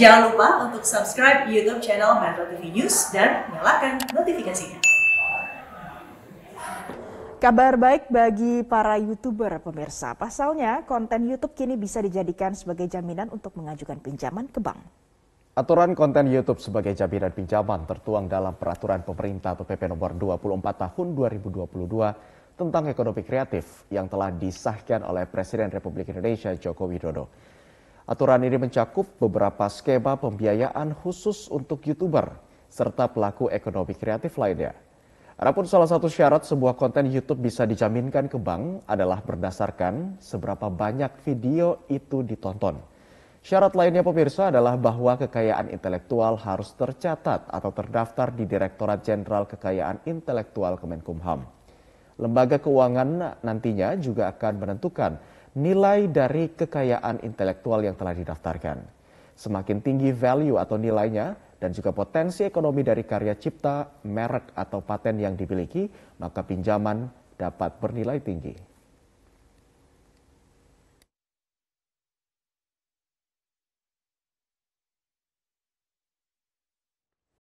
Jangan lupa untuk subscribe YouTube channel Metro TV News dan nyalakan notifikasinya. Kabar baik bagi para YouTuber pemirsa. Pasalnya, konten YouTube kini bisa dijadikan sebagai jaminan untuk mengajukan pinjaman ke bank. Aturan konten YouTube sebagai jaminan pinjaman tertuang dalam Peraturan Pemerintah atau PP Nomor 24 Tahun 2022 tentang ekonomi kreatif yang telah disahkan oleh Presiden Republik Indonesia Joko Widodo. Aturan ini mencakup beberapa skema pembiayaan khusus untuk YouTuber serta pelaku ekonomi kreatif lainnya. Adapun salah satu syarat sebuah konten YouTube bisa dijaminkan ke bank adalah berdasarkan seberapa banyak video itu ditonton. Syarat lainnya pemirsa adalah bahwa kekayaan intelektual harus tercatat atau terdaftar di Direktorat Jenderal Kekayaan Intelektual Kemenkumham. Lembaga keuangan nantinya juga akan menentukan nilai dari kekayaan intelektual yang telah didaftarkan. Semakin tinggi value atau nilainya dan juga potensi ekonomi dari karya cipta, merek atau paten yang dimiliki, maka pinjaman dapat bernilai tinggi.